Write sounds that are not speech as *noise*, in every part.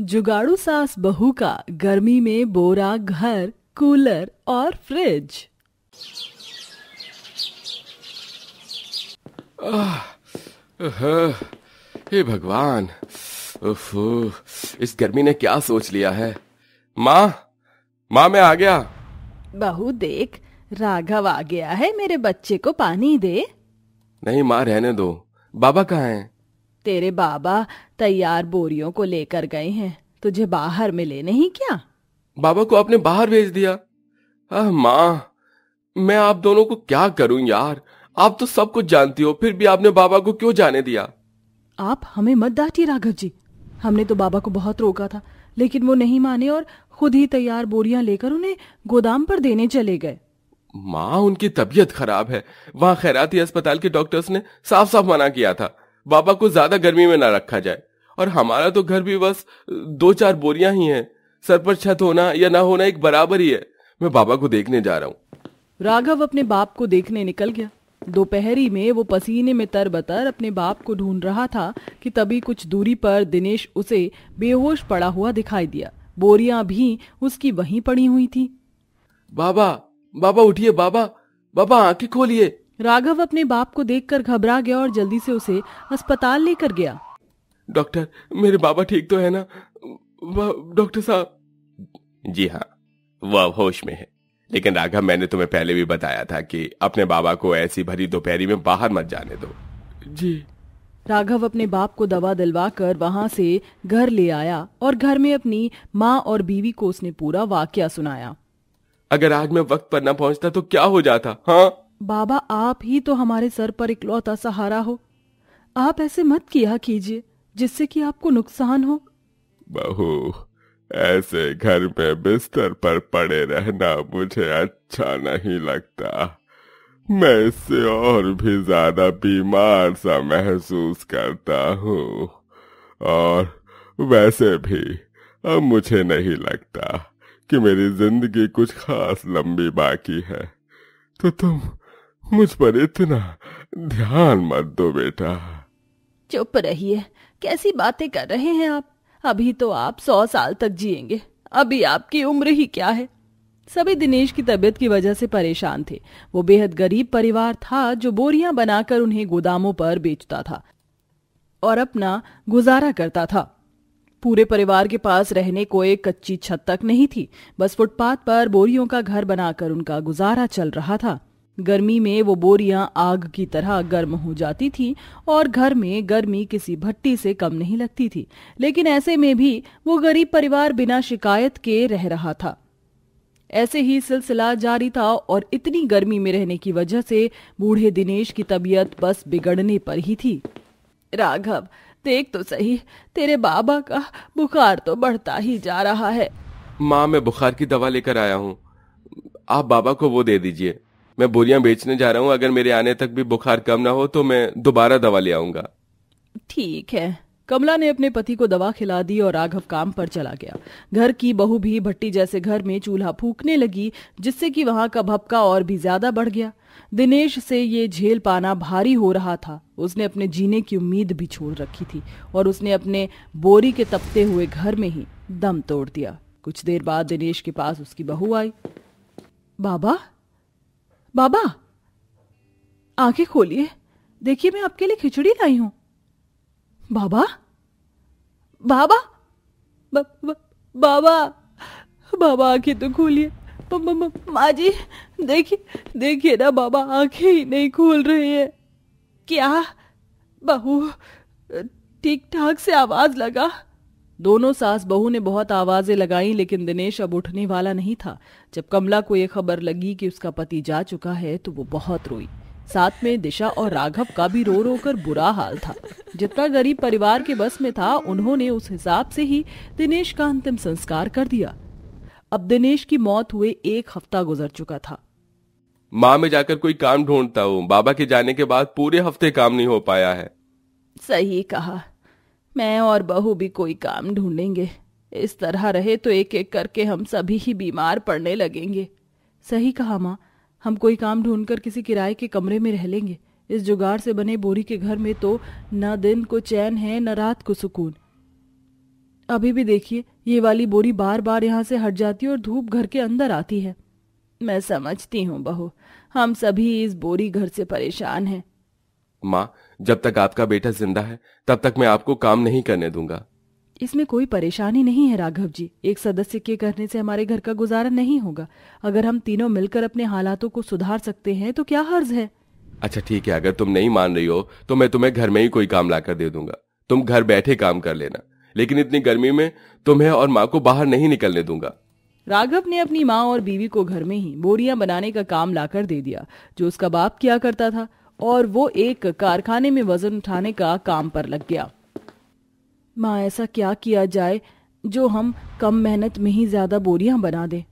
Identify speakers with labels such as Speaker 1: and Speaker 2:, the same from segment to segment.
Speaker 1: जुगाड़ू सास बहू का गर्मी में बोरा घर कूलर और फ्रिज
Speaker 2: हे भगवान इस गर्मी ने क्या सोच लिया है माँ माँ मैं आ गया
Speaker 1: बहू देख राघव आ गया है मेरे बच्चे को पानी दे
Speaker 2: नहीं माँ रहने दो बाबा कहाँ हैं
Speaker 1: तेरे बाबा तैयार बोरियों को लेकर गए हैं तुझे बाहर मिले नहीं क्या
Speaker 2: बाबा को आपने बाहर भेज दिया आह माँ मैं आप दोनों को क्या करूं यार आप तो सब कुछ जानती हो फिर भी आपने बाबा को क्यों जाने दिया
Speaker 1: आप हमें मत डांटिए राघव जी हमने तो बाबा को बहुत रोका था लेकिन वो नहीं माने और खुद ही तैयार बोरियां लेकर उन्हें गोदाम पर देने चले गए
Speaker 2: माँ उनकी तबीयत खराब है वहाँ खैराती अस्पताल के डॉक्टर्स ने साफ साफ मना किया था बाबा को ज्यादा गर्मी में ना रखा जाए और हमारा तो घर भी बस दो चार बोरियां ही हैं सर पर छत होना या ना होना एक बराबर ही है मैं बाबा को देखने जा रहा हूँ
Speaker 1: राघव अपने बाप को देखने निकल गया दोपहरी में वो पसीने में तर बतर अपने बाप को ढूंढ रहा था कि तभी कुछ दूरी पर दिनेश उसे बेहोश पड़ा हुआ दिखाई दिया बोरियां भी उसकी वहीं पड़ी हुई थी बाबा बाबा उठिए बाबा बाबा आंखें खोलिए राघव अपने बाप को देखकर घबरा गया और जल्दी से उसे अस्पताल लेकर गया
Speaker 2: डॉक्टर मेरे बाबा ठीक तो है ना डॉक्टर साहब जी हाँ वह होश में है लेकिन राघव मैंने तुम्हें पहले भी बताया था कि अपने बाबा को ऐसी भरी दोपहरी में बाहर मत जाने दो
Speaker 1: जी राघव अपने बाप को दवा दिलवा कर वहां से घर ले आया और घर में अपनी माँ और बीवी को उसने पूरा वाक्य सुनाया
Speaker 2: अगर आज मैं वक्त पर न पहुंचता तो क्या हो जाता हाँ
Speaker 1: बाबा आप ही तो हमारे सर पर इकलौता सहारा हो आप ऐसे मत किया कीजिए जिससे कि आपको नुकसान हो
Speaker 3: बहू ऐसे घर में बिस्तर पर पड़े रहना मुझे अच्छा नहीं लगता मैं इससे और भी ज्यादा बीमार सा महसूस करता हूँ और वैसे भी अब मुझे नहीं लगता कि मेरी जिंदगी कुछ खास लंबी बाकी है तो तुम मुझ पर इतना ध्यान मत दो बेटा
Speaker 1: चुप रहिए कैसी बातें कर रहे हैं आप अभी तो आप सौ साल तक जिएंगे अभी आपकी उम्र ही क्या है सभी दिनेश की तबीयत की वजह से परेशान थे वो बेहद गरीब परिवार था जो बोरियां बनाकर उन्हें गोदामों पर बेचता था और अपना गुजारा करता था पूरे परिवार के पास रहने को एक कच्ची छत तक नहीं थी बस फुटपाथ पर बोरियों का घर बनाकर उनका गुजारा चल रहा था गर्मी में वो बोरियां आग की तरह गर्म हो जाती थी और घर में गर्मी किसी भट्टी से कम नहीं लगती थी लेकिन ऐसे में भी वो गरीब परिवार बिना शिकायत के रह रहा था ऐसे ही सिलसिला जारी था और इतनी गर्मी में रहने की वजह से बूढ़े दिनेश की तबीयत बस बिगड़ने पर ही थी राघव देख तो सही तेरे बाबा का बुखार तो बढ़ता ही जा रहा है
Speaker 2: माँ मैं बुखार की दवा लेकर आया हूँ आप बाबा को वो दे दीजिए मैं बोरियां बेचने जा रहा हूँ अगर मेरे आने तक भी बुखार कम ना हो तो मैं दोबारा दवा ले आऊंगा
Speaker 1: ठीक है कमला ने अपने पति को दवा खिला दी और राघव काम पर चला गया घर की बहू भी भट्टी जैसे घर में चूल्हा फूकने लगी जिससे कि वहां का भपका और भी ज्यादा बढ़ गया दिनेश से ये झेल पाना भारी हो रहा था उसने अपने जीने की उम्मीद भी छोड़ रखी थी और उसने अपने बोरी के तपते हुए घर में ही दम तोड़ दिया कुछ देर बाद दिनेश के पास उसकी बहू आई बाबा बाबा आंखें खोलिए देखिए मैं आपके लिए खिचड़ी लाई हूं बाबा बाबा बाबा बाबा आंखें तो खोलिए माँ जी देखिए देखिए ना बाबा आंखें ही नहीं खोल रही है क्या बहू ठीक ठाक से आवाज लगा दोनों सास बहू ने बहुत आवाजें लगाई लेकिन दिनेश अब उठने वाला नहीं था जब कमला को यह खबर लगी कि उसका पति जा चुका है तो वो बहुत रोई साथ में दिशा और राघव का भी रो रो कर बुरा हाल था जितना गरीब परिवार के बस में था उन्होंने उस हिसाब से ही दिनेश का अंतिम संस्कार कर दिया अब दिनेश की मौत हुए एक हफ्ता गुजर चुका था
Speaker 2: माँ में जाकर कोई काम ढूंढता हूँ बाबा के जाने के बाद पूरे हफ्ते काम नहीं हो पाया है
Speaker 1: सही कहा मैं और बहू भी कोई काम ढूंढेंगे इस तरह रहे तो एक एक करके हम सभी ही बीमार पड़ने लगेंगे सही कहा माँ हम कोई काम ढूंढकर किसी किराए के कमरे में रह लेंगे इस जुगाड़ से बने बोरी के घर में तो न दिन को चैन है न रात को सुकून अभी भी देखिए ये वाली बोरी बार बार यहाँ से हट जाती है और धूप घर के अंदर आती है मैं समझती हूँ बहू हम सभी इस बोरी घर से परेशान हैं
Speaker 2: माँ जब तक आपका बेटा जिंदा है तब तक मैं आपको काम नहीं करने दूंगा
Speaker 1: इसमें कोई परेशानी नहीं है राघव जी एक सदस्य के करने से हमारे घर का गुजारा नहीं होगा अगर हम तीनों मिलकर अपने हालातों को सुधार सकते हैं तो क्या हर्ज है
Speaker 2: अच्छा ठीक है अगर तुम नहीं मान रही हो तो मैं तुम्हें घर में ही कोई काम ला कर दे दूंगा तुम घर बैठे काम कर लेना लेकिन इतनी गर्मी में तुम्हें और माँ को बाहर नहीं निकलने दूंगा
Speaker 1: राघव ने अपनी माँ और बीवी को घर में ही बोरियां बनाने का काम लाकर दे दिया जो उसका बाप किया करता था और वो एक कारखाने में वजन उठाने का काम पर लग गया माँ ऐसा क्या किया जाए जो हम कम मेहनत में ही ज्यादा बोरियां बना दें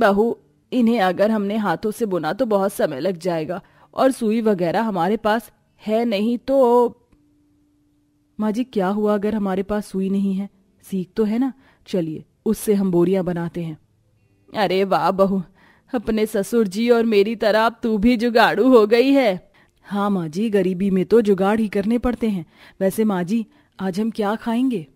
Speaker 1: बहू इन्हें अगर हमने हाथों से बुना तो बहुत समय लग जाएगा और सुई वगैरह हमारे पास है नहीं तो माँ जी क्या हुआ अगर हमारे पास सुई नहीं है सीख तो है ना चलिए उससे हम बोरियां बनाते हैं अरे वाह बहू अपने ससुर जी और मेरी तरह अब तू भी जुगाड़ू हो गई है हाँ माँ जी गरीबी में तो जुगाड़ ही करने पड़ते हैं वैसे माँ जी आज हम क्या खाएंगे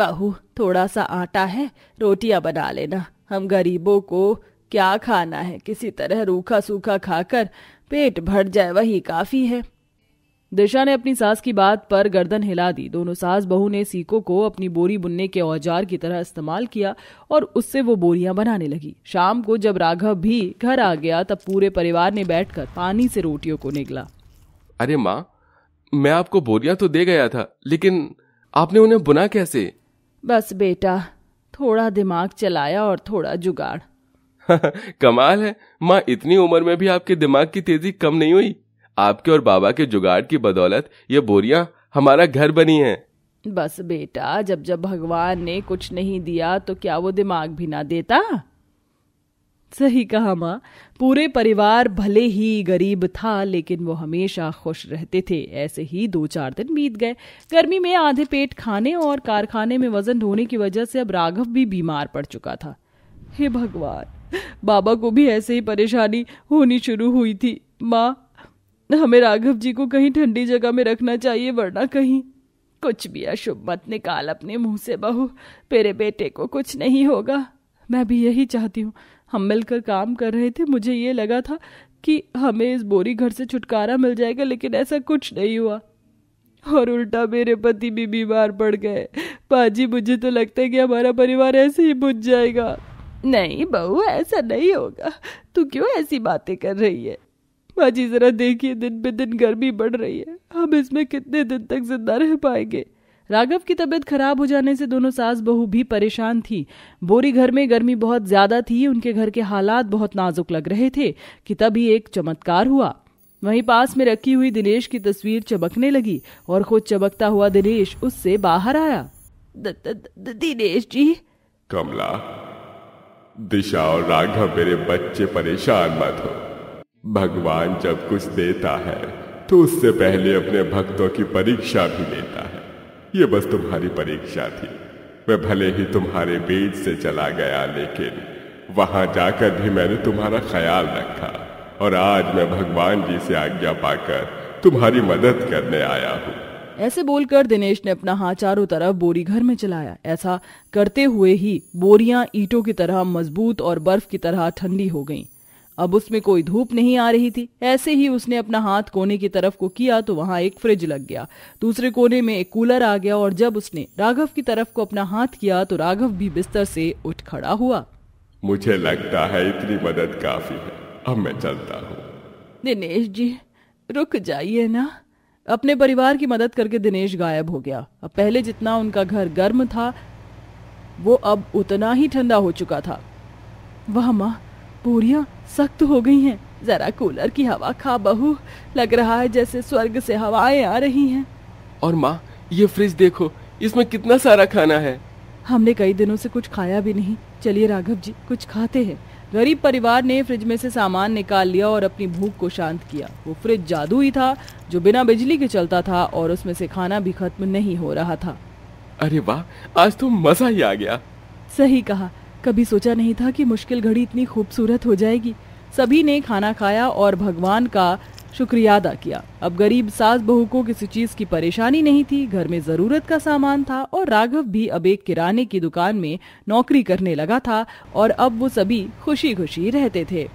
Speaker 1: बहू थोड़ा सा आटा है रोटियां बना लेना हम गरीबों को क्या खाना है किसी तरह रूखा सूखा खाकर पेट भर जाए वही काफी है दिशा ने अपनी सास की बात पर गर्दन हिला दी दोनों सास बहू ने सीको को अपनी बोरी बुनने के औजार की तरह इस्तेमाल किया और उससे वो बोरियां बनाने लगी शाम को जब राघव भी घर आ गया तब पूरे परिवार ने बैठकर पानी से रोटियों को निकला
Speaker 2: अरे माँ मैं आपको बोरियां तो दे गया था लेकिन आपने उन्हें बुना कैसे
Speaker 1: बस बेटा थोड़ा दिमाग चलाया और थोड़ा जुगाड़
Speaker 2: *laughs* कमाल है माँ इतनी उम्र में भी आपके दिमाग की तेजी कम नहीं हुई आपके और बाबा के जुगाड़ की बदौलत ये बोरिया हमारा घर बनी है
Speaker 1: बस बेटा जब जब भगवान ने कुछ नहीं दिया तो क्या वो दिमाग भी ना देता सही कहा माँ पूरे परिवार भले ही गरीब था लेकिन वो हमेशा खुश रहते थे ऐसे ही दो चार दिन बीत गए गर्मी में आधे पेट खाने और कारखाने में वजन ढोने की वजह से अब राघव भी बीमार पड़ चुका था हे भगवान बाबा को भी ऐसे ही परेशानी होनी शुरू हुई थी माँ हमें राघव जी को कहीं ठंडी जगह में रखना चाहिए वरना कहीं कुछ भी अशुभ मत निकाल अपने मुंह से बहू मेरे बेटे को कुछ नहीं होगा मैं भी यही चाहती हूँ हम मिलकर काम कर रहे थे मुझे ये लगा था कि हमें इस बोरी घर से छुटकारा मिल जाएगा लेकिन ऐसा कुछ नहीं हुआ और उल्टा मेरे पति भी बीमार पड़ गए पाजी मुझे तो लगता है कि हमारा परिवार ऐसे ही बुझ जाएगा नहीं बहू ऐसा नहीं होगा तू क्यों ऐसी बातें कर रही है बाजी जरा देखिए दिन बे दिन गर्मी बढ़ रही है हम इसमें कितने दिन तक जिंदा रह पाएंगे राघव की तबीयत खराब हो जाने से दोनों सास बहू भी परेशान थी बोरी घर में गर्मी बहुत ज्यादा थी उनके घर के हालात बहुत नाजुक लग रहे थे कि तभी एक चमत्कार हुआ वहीं पास में रखी हुई दिनेश की तस्वीर चमकने लगी और खुद चमकता हुआ दिनेश उससे बाहर आया द, द, द, दिनेश जी
Speaker 3: कमला दिशा और राघव मेरे बच्चे परेशान मत हो भगवान जब कुछ देता है तो उससे पहले अपने भक्तों की परीक्षा भी लेता है ये बस तुम्हारी परीक्षा थी मैं भले ही तुम्हारे बीच से चला गया लेकिन वहां जाकर भी मैंने तुम्हारा ख्याल रखा और आज मैं भगवान जी से आज्ञा पाकर तुम्हारी मदद करने आया हूँ
Speaker 1: ऐसे बोलकर दिनेश ने अपना हाथ चारों तरफ बोरी घर में चलाया ऐसा करते हुए ही बोरियां ईटों की तरह मजबूत और बर्फ की तरह ठंडी हो गईं। अब उसमें कोई धूप नहीं आ रही थी ऐसे ही उसने अपना हाथ कोने की तरफ को किया तो वहां एक फ्रिज लग गया दूसरे कोने में एक कूलर आ गया और जब उसने राघव की तरफ को अपना हाथ किया तो राघव भी बिस्तर से उठ खड़ा हुआ
Speaker 3: मुझे लगता है इतनी मदद काफी है अब मैं चलता हूँ
Speaker 1: दिनेश जी रुक जाइए ना अपने परिवार की मदद करके दिनेश गायब हो गया अब पहले जितना उनका घर गर्म था वो अब उतना ही ठंडा हो चुका था वह माँ बोरियां सख्त हो गई हैं जरा कूलर की हवा खा बहू लग रहा है जैसे स्वर्ग से हवाएं आ रही हैं
Speaker 2: और माँ ये फ्रिज देखो इसमें कितना सारा खाना है
Speaker 1: हमने कई दिनों से कुछ खाया भी नहीं चलिए राघव जी कुछ खाते हैं गरीब परिवार ने फ्रिज में से सामान निकाल लिया और अपनी भूख को शांत किया वो फ्रिज जादू ही था जो बिना बिजली के चलता था और उसमें से खाना भी खत्म नहीं हो रहा था
Speaker 2: अरे वाह आज तो मजा ही आ गया
Speaker 1: सही कहा कभी सोचा नहीं था कि मुश्किल घड़ी इतनी खूबसूरत हो जाएगी सभी ने खाना खाया और भगवान का शुक्रिया अदा किया अब गरीब सास बहू को किसी चीज की परेशानी नहीं थी घर में जरूरत का सामान था और राघव भी अब एक किराने की दुकान में नौकरी करने लगा था और अब वो सभी खुशी खुशी रहते थे